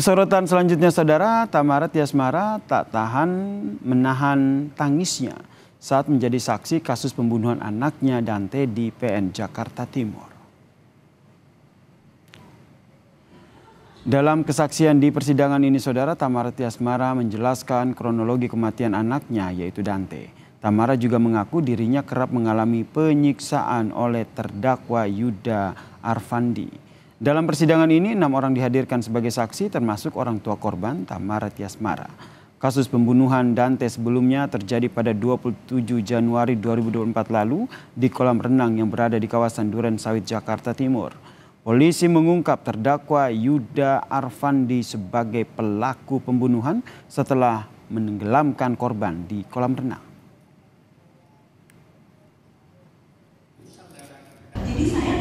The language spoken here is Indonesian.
Kesorotan selanjutnya saudara, Tamara Tiasmara tak tahan menahan tangisnya saat menjadi saksi kasus pembunuhan anaknya Dante di PN Jakarta Timur. Dalam kesaksian di persidangan ini, Saudara Tamara Tiasmara menjelaskan kronologi kematian anaknya, yaitu Dante. Tamara juga mengaku dirinya kerap mengalami penyiksaan oleh terdakwa Yuda Arfandi. Dalam persidangan ini, enam orang dihadirkan sebagai saksi termasuk orang tua korban Tamara Tiasmara. Kasus pembunuhan Dante sebelumnya terjadi pada 27 Januari 2024 lalu di kolam renang yang berada di kawasan Duren Sawit, Jakarta Timur. Polisi mengungkap terdakwa Yuda Arfandi sebagai pelaku pembunuhan setelah menenggelamkan korban di kolam renang. Jadi saya